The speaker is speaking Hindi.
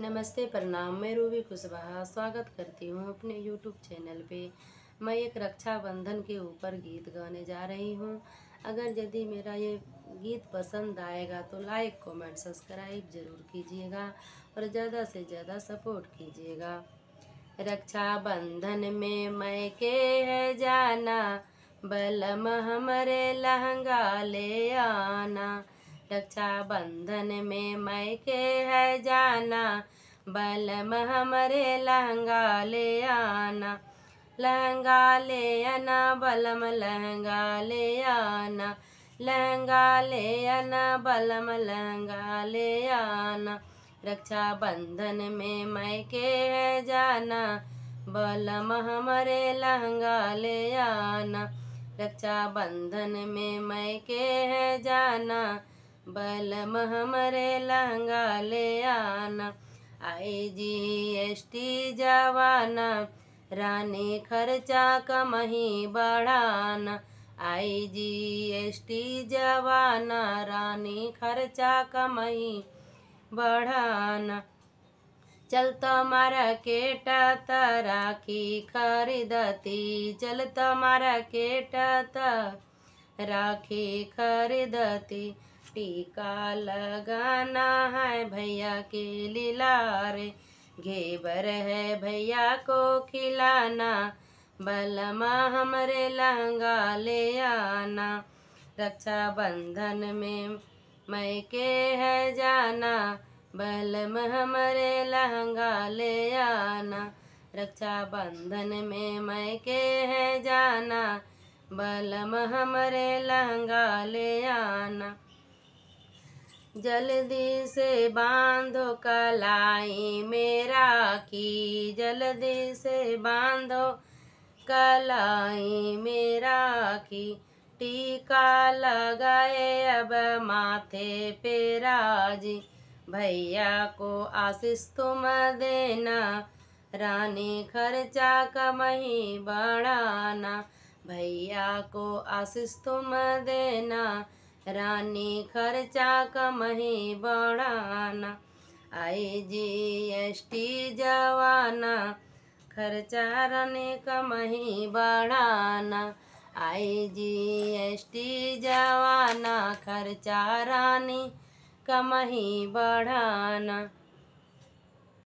नमस्ते प्रणाम मैं रूबी कुशवाहा स्वागत करती हूँ अपने यूट्यूब चैनल पे मैं एक रक्षाबंधन के ऊपर गीत गाने जा रही हूँ अगर यदि मेरा ये गीत पसंद आएगा तो लाइक कमेंट सब्सक्राइब ज़रूर कीजिएगा और ज़्यादा से ज़्यादा सपोर्ट कीजिएगा रक्षाबंधन में मैं के है जाना बलम हमारे लहंगा ले आना रक्षाबंधन में मैके है जाना बलम हमारे लहंगा ले आना लहंगा ले आना बलम लहंगा ले आना लहंगा ले आना बलम लहंगा ले आना रक्षाबंधन में मैके है जाना बलम हमारे लहंगा ले आना रक्षाबंधन में मैके है जाना बलम हमारे लहंगा ले आना आई जी एस टी जवाना रानी खर्चा कमही बढ़ाना आई जी एस टी जवाना रानी खर्चा कमही बढ़ाना चल तुम्हारा तो केट तारा राखी खरीदती चल तुम्हारा तो केट तारा राखी खरीदती टीका लगाना है भैया के लिलारे घेबर है भैया को खिलाना बलमा हमरे लहंगा ले आना रक्षा बंधन में मैके है जाना बलम हमारे लहंगा ले आना रक्षा बंधन में मैके है जाना बलम हमारे लहंगा ले आना जल्दी से बांधो कलाई मेरा की जल्दी से बांधो कलाई मेरा की टीका लगाए अब माथे पे राजी भैया को आशीष तुम देना रानी खर्चा कमही बढ़ाना भैया को आशीष तुम देना रानी खर्चा ही बढ़ाना आए टी जवाना खर्चा रानी कमही बढ़ाना आए टी जवाना खर्चा रानी कमही बढ़ाना